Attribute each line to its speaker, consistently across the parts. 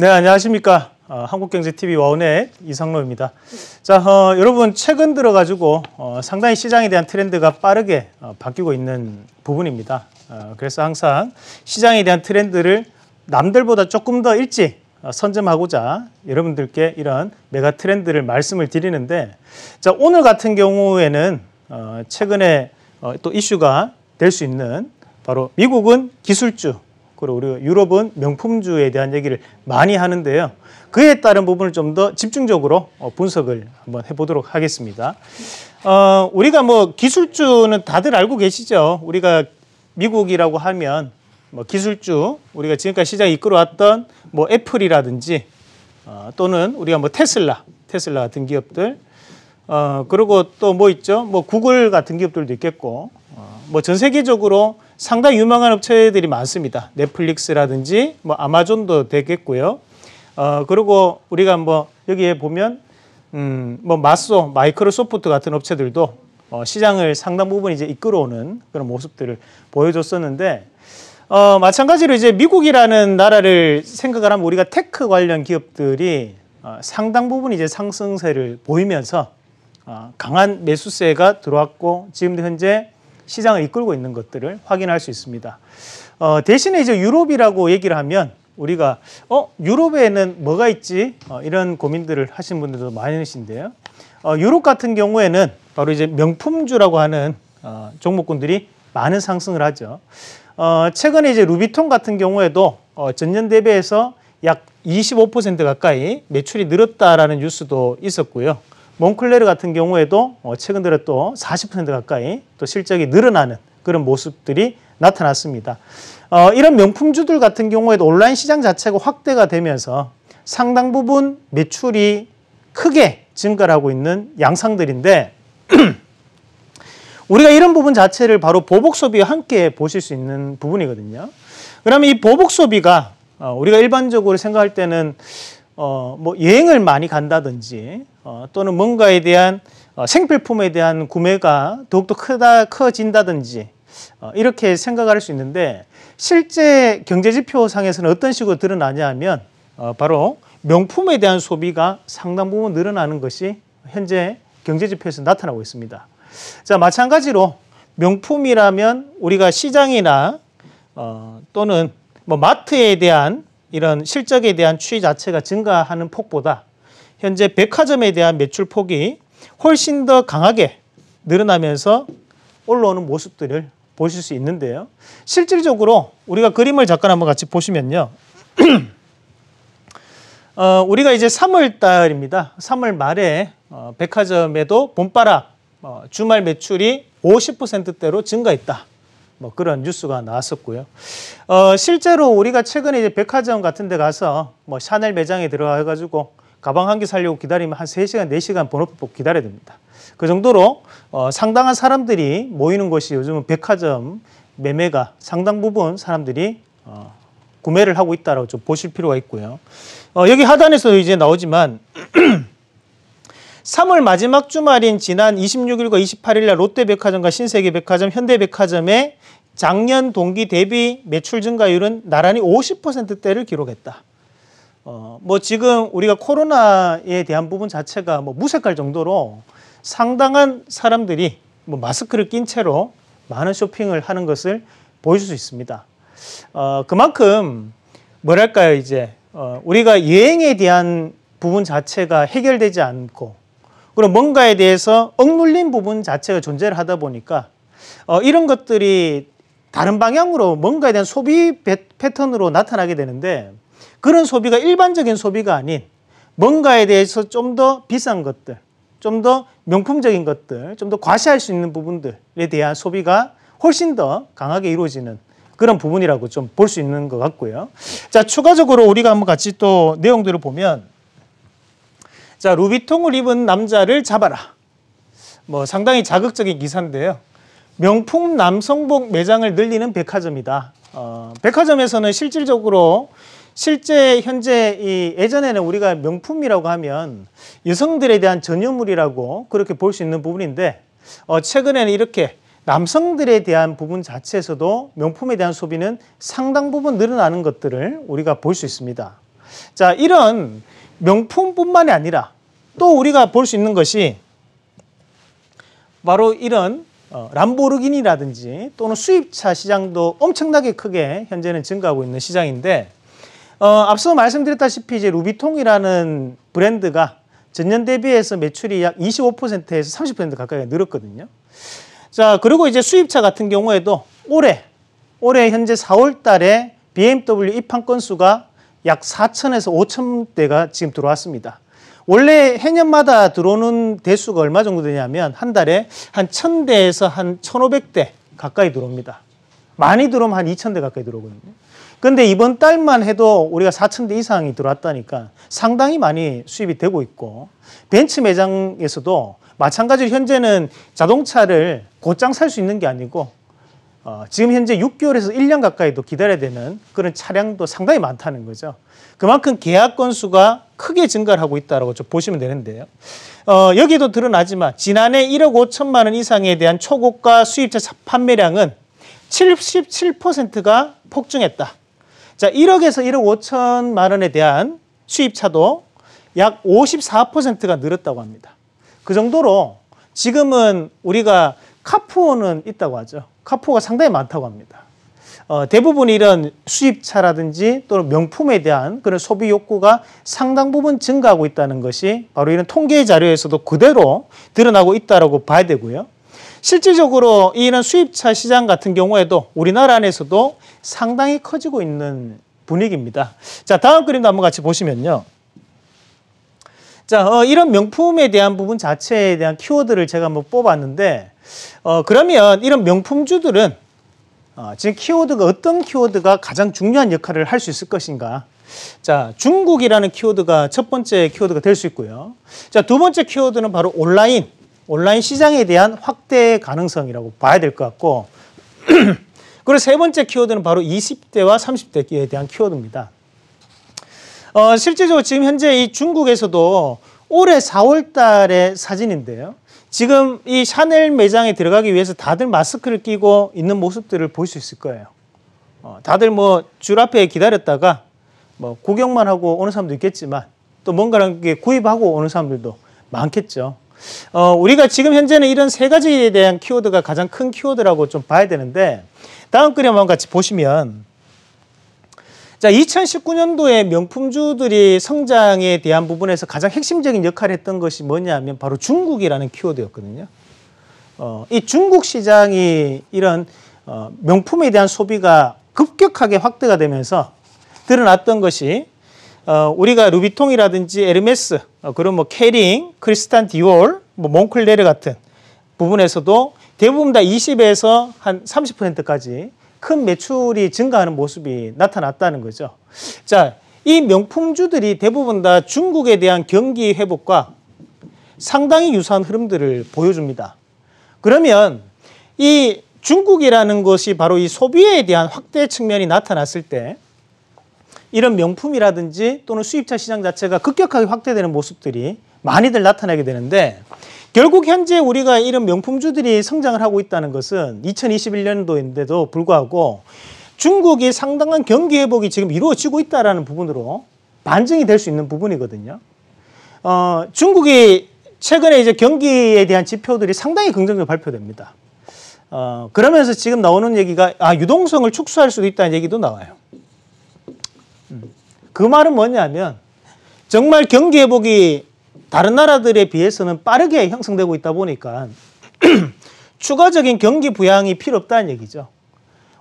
Speaker 1: 네, 안녕하십니까. 어, 한국경제TV 와운의 이상로입니다. 자, 어, 여러분 최근 들어가지고 어, 상당히 시장에 대한 트렌드가 빠르게 어, 바뀌고 있는 부분입니다. 어, 그래서 항상 시장에 대한 트렌드를 남들보다 조금 더 일찍 어, 선점하고자 여러분들께 이런 메가 트렌드를 말씀을 드리는데 자, 오늘 같은 경우에는 최근에 또 이슈가 될 수 있는 바로 미국은 기술주 그리고 우리 유럽은 명품주에 대한 얘기를 많이 하는데요. 그에 따른 부분을 좀 더 집중적으로 어, 분석을 한번 해보도록 하겠습니다. 어, 우리가 뭐 기술주는 다들 알고 계시죠. 우리가 미국이라고 하면 뭐 기술주 우리가 지금까지 시장 에 이끌어왔던 뭐 애플이라든지 어, 또는 우리가 뭐 테슬라, 테슬라 같은 기업들 어, 그리고 또 뭐 있죠? 뭐 구글 같은 기업들도 있겠고 어, 뭐 전 세계적으로 상당히 유망한 업체들이 많습니다. 넷플릭스라든지 뭐 아마존도 되겠고요. 어, 그리고 우리가 뭐 여기에 보면 음, 뭐 마소, 마이크로소프트 같은 업체들도 어, 시장을 상당 부분 이제 이끌어오는 그런 모습들을 보여줬었는데 어, 마찬가지로 이제 미국이라는 나라를 생각을 하면 우리가 테크 관련 기업들이 어, 상당 부분 이제 상승세를 보이면서 어, 강한 매수세가 들어왔고 지금 현재 시장을 이끌고 있는 것들을 확인할 수 있습니다. 어, 대신에 이제 유럽이라고 얘기를 하면 우리가 어 유럽에는 뭐가 있지 어, 이런 고민들을 하신 분들도 많으신데요. 어, 유럽 같은 경우에는 바로 이제 명품주라고 하는 어, 종목군들이 많은 상승을 하죠. 어, 최근에 이제 루비통 같은 경우에도 어, 전년 대비해서 약 25% 가까이 매출이 늘었다라는 뉴스도 있었고요. 몽클레르 같은 경우에도 어, 최근 들어 또 40% 가까이 또 실적이 늘어나는 그런 모습들이 나타났습니다. 어, 이런 명품주들 같은 경우에도 온라인 시장 자체가 확대가 되면서 상당 부분 매출이 크게 증가를 하고 있는 양상들인데 우리가 이런 부분 자체를 바로 보복 소비와 함께 보실 수 있는 부분이거든요. 그러면 이 보복 소비가 어, 우리가 일반적으로 생각할 때는 어, 뭐 여행을 많이 간다든지 어, 또는 뭔가에 대한 어, 생필품에 대한 구매가 더욱더 크다 커진다든지 어, 이렇게 생각할 수 있는데 실제 경제지표상에서는 어떤 식으로 드러나냐면 하 바로 명품에 대한 소비가 상당 부분 늘어나는 것이 현재 경제지표에서 나타나고 있습니다. 자 마찬가지로 명품이라면 우리가 시장이나 어, 또는 뭐 마트에 대한 이런 실적에 대한 추이 자체가 증가하는 폭보다 현재 백화점에 대한 매출 폭이 훨씬 더 강하게 늘어나면서 올라오는 모습들을 보실 수 있는데요. 실질적으로 우리가 그림을 잠깐 한번 같이 보시면요. 어, 우리가 이제 3월 달입니다. 3월 말에 어, 백화점에도 봄바람 어, 주말 매출이 50%대로 증가했다. 뭐 그런 뉴스가 나왔었고요. 어, 실제로 우리가 최근에 이제 백화점 같은 데 가서 뭐 샤넬 매장에 들어가 가지고 가방 한 개 살려고 기다리면 한 세시간네시간 번호표 기다려야 됩니다. 그 정도로 어, 상당한 사람들이 모이는 것이 요즘은 백화점 매매가 상당 부분 사람들이 어, 구매를 하고 있다고좀 보실 필요가 있고요. 어, 여기 하단에서 이제 나오지만 3월 마지막 주말인 지난 26일과 28일 날 롯데백화점과 신세계백화점, 현대백화점의 작년 동기 대비 매출 증가율은 나란히 50%대를 기록했다. 어, 뭐 지금 우리가 코로나에 대한 부분 자체가 뭐 무색할 정도로 상당한 사람들이 뭐 마스크를 낀 채로 많은 쇼핑을 하는 것을 보일 수 있습니다. 어, 그만큼 뭐랄까요 이제 어, 우리가 여행에 대한 부분 자체가 해결되지 않고 그리고 뭔가에 대해서 억눌린 부분 자체가 존재를 하다 보니까 어, 이런 것들이 다른 방향으로 뭔가에 대한 소비 패턴으로 나타나게 되는데 그런 소비가 일반적인 소비가 아닌 뭔가에 대해서 좀 더 비싼 것들, 좀 더 명품적인 것들, 좀 더 과시할 수 있는 부분들에 대한 소비가 훨씬 더 강하게 이루어지는 그런 부분이라고 좀 볼 수 있는 것 같고요. 자, 추가적으로 우리가 한번 같이 또 내용들을 보면 자, 루비통을 입은 남자를 잡아라. 뭐 상당히 자극적인 기사인데요. 명품 남성복 매장을 늘리는 백화점이다. 어, 백화점에서는 실질적으로 실제 현재 이 예전에는 우리가 명품이라고 하면 여성들에 대한 전유물이라고 그렇게 볼 수 있는 부분인데 어, 최근에는 이렇게 남성들에 대한 부분 자체에서도 명품에 대한 소비는 상당 부분 늘어나는 것들을 우리가 볼 수 있습니다. 자, 이런 명품뿐만이 아니라 또 우리가 볼 수 있는 것이 바로 이런 어, 람보르기니라든지 또는 수입차 시장도 엄청나게 크게 현재는 증가하고 있는 시장인데 어, 앞서 말씀드렸다시피 이제 루비통이라는 브랜드가 전년 대비해서 매출이 약 25%에서 30% 가까이 늘었거든요. 자, 그리고 이제 수입차 같은 경우에도 올해, 올해 현재 4월 달에 BMW 입항 건수가 약 4천에서 5천 대가 지금 들어왔습니다. 원래 해년마다 들어오는 대수가 얼마 정도 되냐면 한 달에 한 1000대에서 한 1500대 가까이 들어옵니다. 많이 들어오면 한 2000대 가까이 들어오거든요. 근데 이번 달만 해도 우리가 4천 대 이상이 들어왔다니까 상당히 많이 수입이 되고 있고 벤츠 매장에서도 마찬가지로 현재는 자동차를 곧장 살 수 있는 게 아니고 어, 지금 현재 6개월에서 1년 가까이도 기다려야 되는 그런 차량도 상당히 많다는 거죠. 그만큼 계약 건수가 크게 증가를 하고 있다라고 좀 보시면 되는데요. 어, 여기도 드러나지만 지난해 1억 5천만 원 이상에 대한 초고가 수입차 판매량은 77%가 폭증했다. 자, 1억에서 1억 5천만 원에 대한 수입차도 약 54%가 늘었다고 합니다. 그 정도로 지금은 우리가 카푸어는 있다고 하죠. 카푸어가 상당히 많다고 합니다. 어, 대부분 이런 수입차라든지 또는 명품에 대한 그런 소비 욕구가 상당 부분 증가하고 있다는 것이 바로 이런 통계 자료에서도 그대로 드러나고 있다고 봐야 되고요. 실질적으로 이런 수입차 시장 같은 경우에도 우리나라 안에서도 상당히 커지고 있는 분위기입니다. 자, 다음 그림도 한번 같이 보시면요. 자, 어, 이런 명품에 대한 부분 자체에 대한 키워드를 제가 한번 뽑았는데, 어, 그러면 이런 명품주들은 어, 지금 키워드가 어떤 키워드가 가장 중요한 역할을 할 수 있을 것인가? 자, 중국이라는 키워드가 첫 번째 키워드가 될 수 있고요. 자, 두 번째 키워드는 바로 온라인. 온라인 시장에 대한 확대 가능성이라고 봐야 될 것 같고 그리고 세 번째 키워드는 바로 20대와 30대에 대한 키워드입니다. 어, 실제적으로 지금 현재 이 중국에서도 올해 4월 달의 사진인데요. 지금 이 샤넬 매장에 들어가기 위해서 다들 마스크를 끼고 있는 모습들을 볼 수 있을 거예요. 어, 다들 뭐 줄 앞에 기다렸다가 뭐 구경만 하고 오는 사람도 있겠지만 또 뭔가를 구입하고 오는 사람들도 많겠죠. 어, 우리가 지금 현재는 이런 세 가지에 대한 키워드가 가장 큰 키워드라고 좀 봐야 되는데 다음 그림 한번 같이 보시면 자 2019년도에 명품주들이 성장에 대한 부분에서 가장 핵심적인 역할을 했던 것이 뭐냐면 바로 중국이라는 키워드였거든요. 어, 이 중국 시장이 이런 어, 명품에 대한 소비가 급격하게 확대가 되면서 드러났던 것이 어, 우리가 루비통이라든지 에르메스 어, 그런 뭐 캐링, 크리스탄 디올, 뭐 몽클레르 같은 부분에서도 대부분 다 20에서 한 30%까지 큰 매출이 증가하는 모습이 나타났다는 거죠. 자, 이 명품주들이 대부분 다 중국에 대한 경기 회복과 상당히 유사한 흐름들을 보여줍니다. 그러면 이 중국이라는 것이 바로 이 소비에 대한 확대 측면이 나타났을 때 이런 명품이라든지 또는 수입차 시장 자체가 급격하게 확대되는 모습들이 많이들 나타나게 되는데 결국 현재 우리가 이런 명품주들이 성장을 하고 있다는 것은 2021년도인데도 불구하고 중국이 상당한 경기 회복이 지금 이루어지고 있다라는 부분으로 반증이 될 수 있는 부분이거든요. 어, 중국이 최근에 이제 경기에 대한 지표들이 상당히 긍정적으로 발표됩니다. 어, 그러면서 지금 나오는 얘기가 아, 유동성을 축소할 수도 있다는 얘기도 나와요. 그 말은 뭐냐면 정말 경기 회복이 다른 나라들에 비해서는 빠르게 형성되고 있다 보니까 추가적인 경기 부양이 필요 없다는 얘기죠.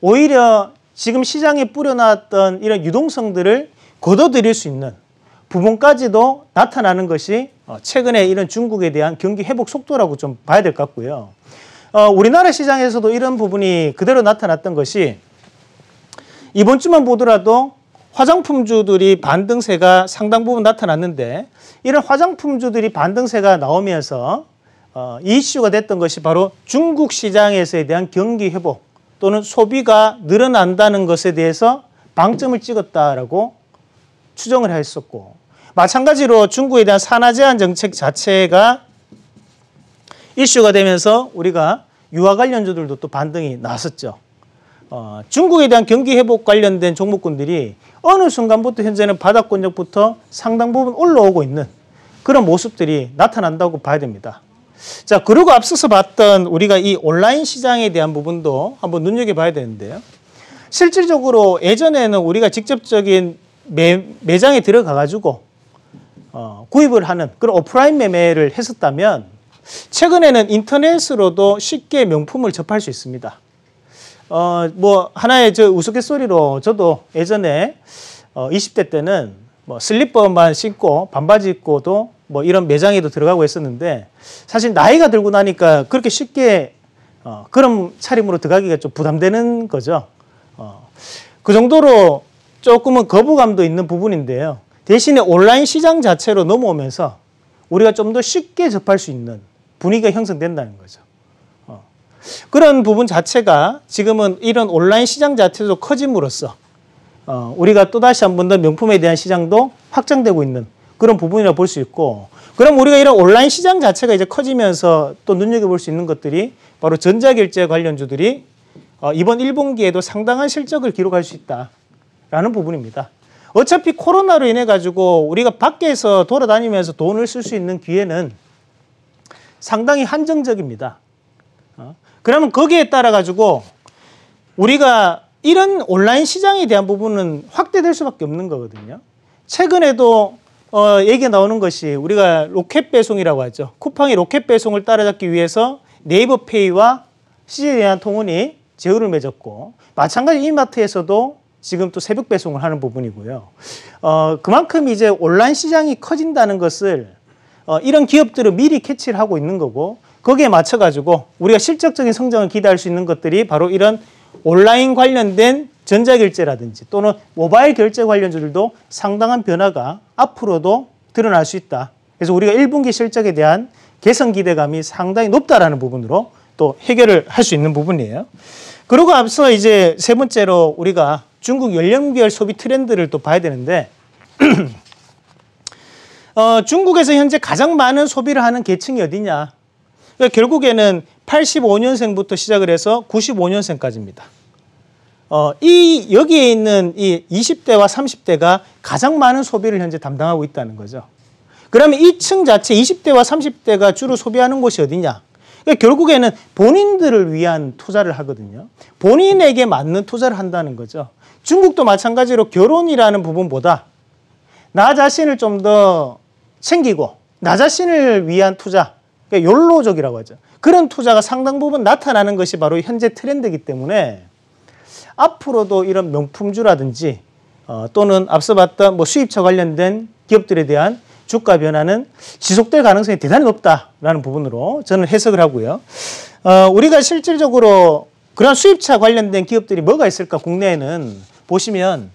Speaker 1: 오히려 지금 시장에 뿌려놨던 이런 유동성들을 걷어들일 수 있는 부분까지도 나타나는 것이 어, 최근에 이런 중국에 대한 경기 회복 속도라고 좀 봐야 될 것 같고요. 어, 우리나라 시장에서도 이런 부분이 그대로 나타났던 것이 이번 주만 보더라도 화장품주들이 반등세가 상당 부분 나타났는데 이런 화장품주들이 반등세가 나오면서 어, 이슈가 됐던 것이 바로 중국 시장에서에 대한 경기 회복 또는 소비가 늘어난다는 것에 대해서 방점을 찍었다라고 추정을 했었고 마찬가지로 중국에 대한 산화 제한 정책 자체가 이슈가 되면서 우리가 유아 관련주들도 또 반등이 나섰죠 어, 중국에 대한 경기 회복 관련된 종목군들이 어느 순간부터 현재는 바닥권역부터 상당 부분 올라오고 있는 그런 모습들이 나타난다고 봐야 됩니다. 자, 그리고 앞서서 봤던 우리가 이 온라인 시장에 대한 부분도 한번 눈여겨봐야 되는데요. 실질적으로 예전에는 우리가 직접적인 매, 매장에 들어가가지고 어, 구입을 하는 그런 오프라인 매매를 했었다면 최근에는 인터넷으로도 쉽게 명품을 접할 수 있습니다. 어, 뭐 하나의 저 우스갯소리로 저도 예전에 어, 20대 때는 뭐 슬리퍼만 신고 반바지 입고도 뭐 이런 매장에도 들어가고 했었는데 사실 나이가 들고 나니까 그렇게 쉽게 어, 그런 차림으로 들어가기가 좀 부담되는 거죠. 어, 그 정도로 조금은 거부감도 있는 부분인데요. 대신에 온라인 시장 자체로 넘어오면서 우리가 좀 더 쉽게 접할 수 있는 분위기가 형성된다는 거죠. 그런 부분 자체가 지금은 이런 온라인 시장 자체도 커짐으로써 어, 우리가 또다시 한 번 더 명품에 대한 시장도 확장되고 있는 그런 부분이라 고볼 수 있고 그럼 우리가 이런 온라인 시장 자체가 이제 커지면서 또 눈여겨볼 수 있는 것들이 바로 전자결제 관련주들이 어, 이번 1분기에도 상당한 실적을 기록할 수 있다라는 부분입니다. 어차피 코로나로 인해 가지고 우리가 밖에서 돌아다니면서 돈을 쓸 수 있는 기회는 상당히 한정적입니다. 그러면 거기에 따라 가지고 우리가 이런 온라인 시장에 대한 부분은 확대될 수밖에 없는 거거든요. 최근에도 어, 얘기 나오는 것이 우리가 로켓 배송이라고 하죠. 쿠팡이 로켓 배송을 따라잡기 위해서 네이버 페이와 CJ 대한통운이 제휴를 맺었고 마찬가지 이마트에서도 지금 또 새벽 배송을 하는 부분이고요. 어, 그만큼 이제 온라인 시장이 커진다는 것을 어, 이런 기업들은 미리 캐치를 하고 있는 거고 거기에 맞춰가지고 우리가 실적적인 성장을 기대할 수 있는 것들이 바로 이런 온라인 관련된 전자결제라든지 또는 모바일 결제 관련주들도 상당한 변화가 앞으로도 드러날 수 있다. 그래서 우리가 1분기 실적에 대한 개선 기대감이 상당히 높다라는 부분으로 또 해결을 할 수 있는 부분이에요. 그리고 앞서 이제 세 번째로 우리가 중국 연령별 소비 트렌드를 또 봐야 되는데 어, 중국에서 현재 가장 많은 소비를 하는 계층이 어디냐? 그러니까 결국에는 85년생부터 시작을 해서 95년생까지입니다. 어, 이 여기에 있는 이 20대와 30대가 가장 많은 소비를 현재 담당하고 있다는 거죠. 그러면 이 층 자체 20대와 30대가 주로 소비하는 곳이 어디냐? 그러니까 결국에는 본인들을 위한 투자를 하거든요. 본인에게 맞는 투자를 한다는 거죠. 중국도 마찬가지로 결혼이라는 부분보다 나 자신을 좀 더 챙기고 나 자신을 위한 투자 그러니까 연로적이라고 하죠. 그런 투자가 상당 부분 나타나는 것이 바로 현재 트렌드이기 때문에 앞으로도 이런 명품주라든지 어, 또는 앞서 봤던 뭐수입차 관련된 기업들에 대한 주가 변화는 지속될 가능성이 대단히 높다라는 부분으로 저는 해석을 하고요. 어, 우리가 실질적으로 그런 수입차 관련된 기업들이 뭐가 있을까 국내에는 보시면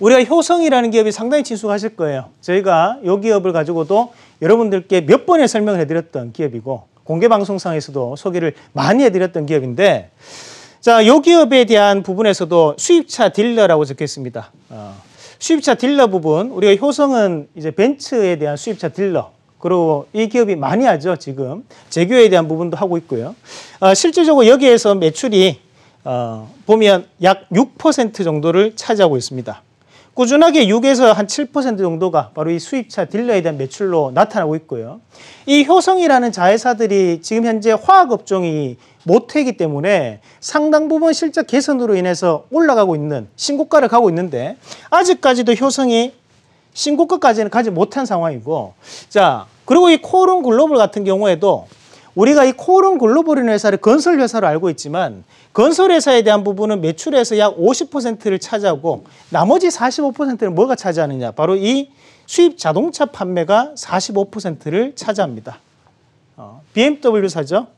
Speaker 1: 우리가 효성이라는 기업이 상당히 친숙하실 거예요. 저희가 이 기업을 가지고도 여러분들께 몇 번의 설명을 해드렸던 기업이고 공개 방송상에서도 소개를 많이 해드렸던 기업인데 자, 이 기업에 대한 부분에서도 수입차 딜러라고 적혀 있습니다. 어, 수입차 딜러 부분, 우리가 효성은 이제 벤츠에 대한 수입차 딜러. 그리고 이 기업이 많이 하죠, 지금. 재규에 대한 부분도 하고 있고요. 어, 실질적으로 여기에서 매출이, 어, 보면 약 6% 정도를 차지하고 있습니다. 꾸준하게 6에서 한 7% 정도가 바로 이 수입차 딜러에 대한 매출로 나타나고 있고요. 이 효성이라는 자회사들이 지금 현재 화학업종이 못하기 때문에 상당 부분 실적 개선으로 인해서 올라가고 있는 신고가를 가고 있는데 아직까지도 효성이 신고가까지는 가지 못한 상황이고 자 그리고 이코오롱 글로벌 같은 경우에도 우리가 이 코오롱 글로벌이 회사를 건설 회사로 알고 있지만 건설 회사에 대한 부분은 매출에서 약 50%를 차지하고 나머지 4 5는 뭐가 차지하느냐? 바로 이 수입 자동차 판매가 45%를 차지합니다. 어, BMW사죠.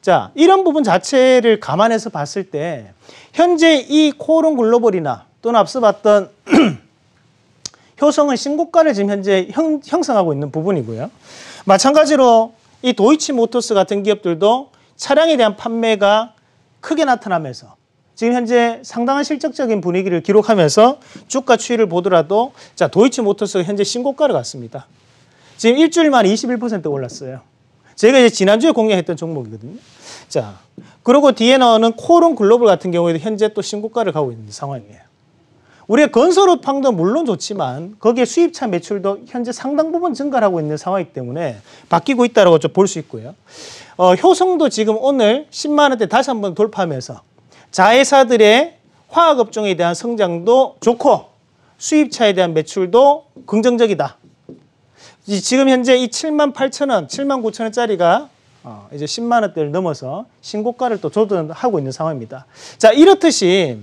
Speaker 1: 자, 이런 부분 자체를 감안해서 봤을 때 현재 이 코오롱 글로벌이나 또는 앞서 봤던 효성은 신고가를 지금 현재 형, 형성하고 있는 부분이고요. 마찬가지로 이 도이치 모터스 같은 기업들도 차량에 대한 판매가 크게 나타나면서 지금 현재 상당한 실적적인 분위기를 기록하면서 주가 추이를 보더라도 자 도이치 모터스 가 현재 신고가를 갔습니다. 지금 일주일 만에 21% 올랐어요. 제가 이제 지난주에 공략했던 종목이거든요. 자, 그리고 뒤에 나오는 코론 글로벌 같은 경우에도 현재 또 신고가를 가고 있는 상황이에요. 우리의 건설업황도 물론 좋지만 거기에 수입차 매출도 현재 상당 부분 증가하고 있는 상황이기 때문에 바뀌고 있다고 좀볼수 있고요. 어, 효성도 지금 오늘 10만 원대 다시 한번 돌파하면서 자회사들의 화학업종에 대한 성장도 좋고 수입차에 대한 매출도 긍정적이다. 이, 지금 현재 이 7만 8천 원, 7만 9천 원짜리가 어, 이제 10만 원대를 넘어서 신고가를 또 조정하고 있는 상황입니다. 자 이렇듯이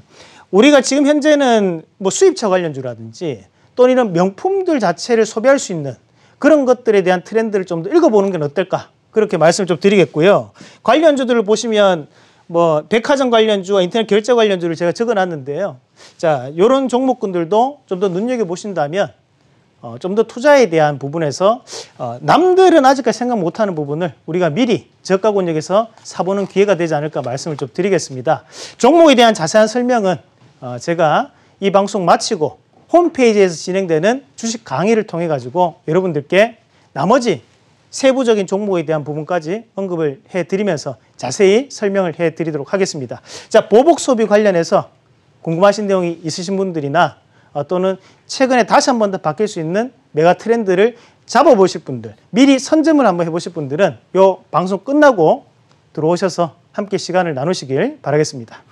Speaker 1: 우리가 지금 현재는 뭐 수입차 관련주라든지 또는 이런 명품들 자체를 소비할 수 있는 그런 것들에 대한 트렌드를 좀 더 읽어보는 건 어떨까 그렇게 말씀을 좀 드리겠고요. 관련주들을 보시면 뭐 백화점 관련주와 인터넷 결제 관련주를 제가 적어놨는데요. 자, 이런 종목군들도 좀 더 눈여겨 보신다면 어, 좀 더 투자에 대한 부분에서 어, 남들은 아직까지 생각 못하는 부분을 우리가 미리 저가 권역에서 사보는 기회가 되지 않을까 말씀을 좀 드리겠습니다. 종목에 대한 자세한 설명은 어, 제가 이 방송 마치고 홈페이지에서 진행되는 주식 강의를 통해 가지고 여러분들께 나머지 세부적인 종목에 대한 부분까지 언급을 해드리면서 자세히 설명을 해드리도록 하겠습니다. 자, 보복 소비 관련해서 궁금하신 내용이 있으신 분들이나 어, 또는 최근에 다시 한 번 더 바뀔 수 있는 메가 트렌드를 잡아보실 분들, 미리 선점을 한번 해보실 분들은 이 방송 끝나고 들어오셔서 함께 시간을 나누시길 바라겠습니다.